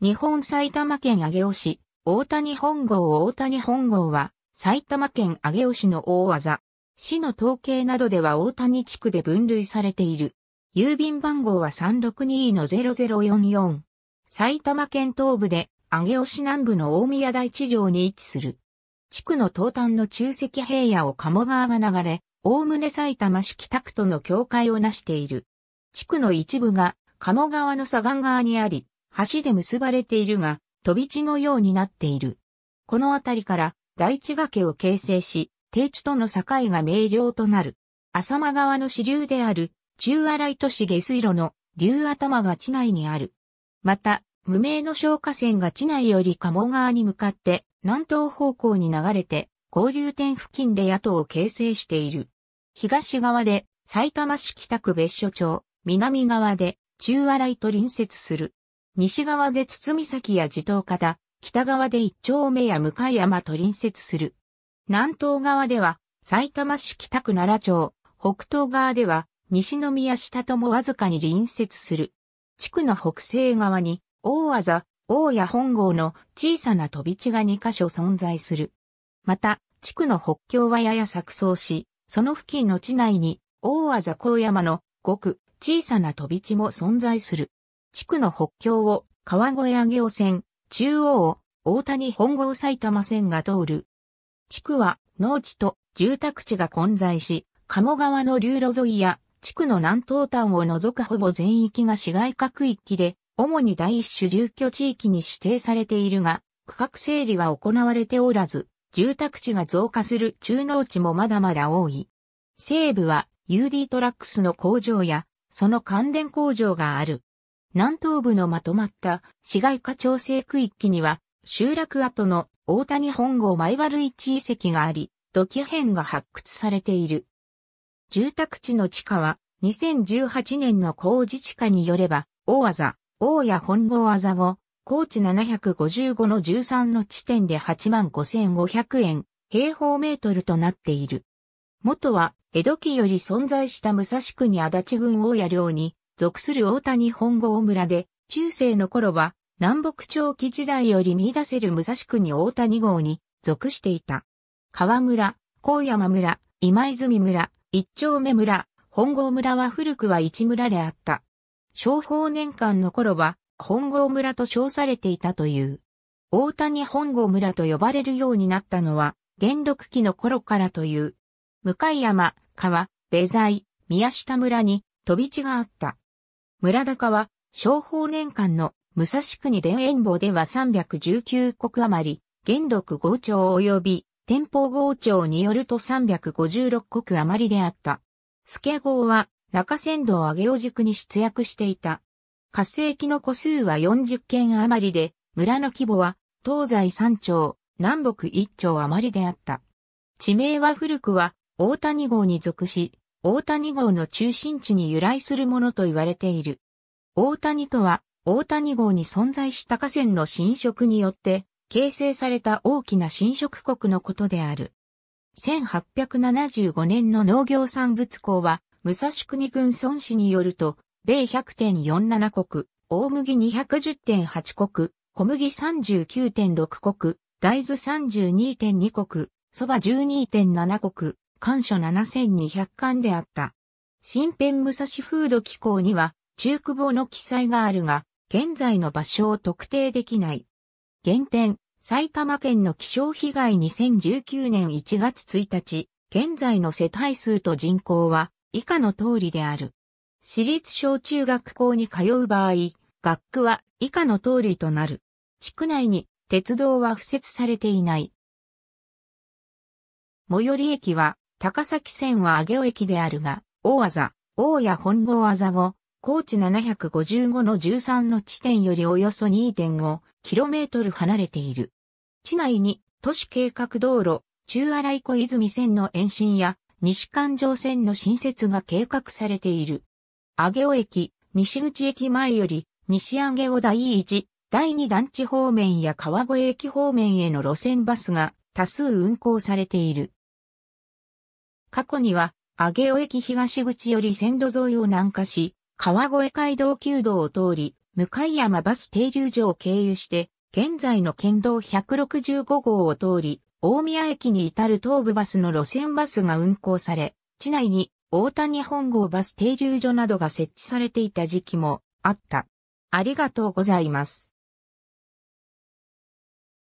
日本埼玉県上尾市、大谷本郷大谷本郷は、埼玉県上尾市の大技。市の統計などでは大谷地区で分類されている。郵便番号は362-0044。埼玉県東部で、上尾市南部の大宮台地上に位置する。地区の東端の中石平野を鴨川が流れ、おおむね埼玉市北区との境界をなしている。地区の一部が鴨川の左岸側にあり、橋で結ばれているが、飛び地のようになっている。この辺りから大地崖を形成し、低地との境が明瞭となる。浅間川の支流である中荒井都市下水路の竜頭が地内にある。また、無名の消火線が地内より鴨川に向かって南東方向に流れて、交流点付近で野党を形成している。東側で埼玉市北区別所町、南側で中荒井と隣接する。西側で堤崎や地頭方、北側で一丁目や向山と隣接する。南東側では、埼玉市北区奈良町、北東側では、西宮下ともわずかに隣接する。地区の北西側に、大技、大谷本郷の小さな飛び地が2カ所存在する。また、地区の北境はやや錯綜し、その付近の地内に、大技高山のごく小さな飛び地も存在する。地区の北境を川越上尾線、中央を大谷本郷埼玉線が通る。地区は農地と住宅地が混在し、鴨川の流路沿いや地区の南東端を除くほぼ全域が市街各域で、主に第一種住居地域に指定されているが、区画整理は行われておらず、住宅地が増加する中農地もまだまだ多い。西部は UD トラックスの工場や、その関連工場がある。南東部のまとまった市街化調整区域には、集落跡の大谷本郷前原一遺跡があり、土器片が発掘されている。住宅地の地下は、2018年の高自治下によれば、大技、大谷本郷あざご、高知755の13の地点で85,500円、平方メートルとなっている。元は、江戸期より存在した武蔵区に足立郡大谷領に、属する大谷本郷村で、中世の頃は、南北朝期時代より見出せる武蔵国大谷郷に属していた。川村、高山村、今泉村、一丁目村、本郷村は古くは一村であった。商法年間の頃は、本郷村と称されていたという。大谷本郷村と呼ばれるようになったのは、元禄期の頃からという。向山、川、米材、宮下村に飛び地があった。村高は、商法年間の武蔵国田園坊では319国余り、元禄豪朝及び天保豪朝によると356国余りであった。助号は中山道上尾塾に出役していた。火星期の個数は40件余りで、村の規模は東西3町、南北1町余りであった。地名は古くは大谷号に属し、大谷号の中心地に由来するものと言われている。大谷とは、大谷号に存在した河川の侵食によって、形成された大きな侵食国のことである。1875年の農業産物港は、武蔵国軍孫氏によると、米100.47国、大麦210.8国、小麦39.6国、大豆32.2国、蕎麦12.7国、館所7200巻であった。新編武蔵風土機構には、中久保の記載があるが、現在の場所を特定できない。原点、埼玉県の気象被害2019年1月1日、現在の世帯数と人口は以下の通りである。私立小中学校に通う場合、学区は以下の通りとなる。地区内に鉄道は付設されていない。最寄り駅は高崎線は上尾駅であるが、大技、大谷本郷技後、高知755の13の地点よりおよそ 2.5km 離れている。地内に都市計画道路、中荒井小泉線の延伸や西環状線の新設が計画されている。上尾駅、西口駅前より西上尾第1、第2団地方面や川越駅方面への路線バスが多数運行されている。過去には、上尾駅東口より線路沿いを南下し、川越街道旧道を通り、向山バス停留所を経由して、現在の県道165号を通り、大宮駅に至る東武バスの路線バスが運行され、地内に大谷本郷バス停留所などが設置されていた時期もあった。ありがとうございます。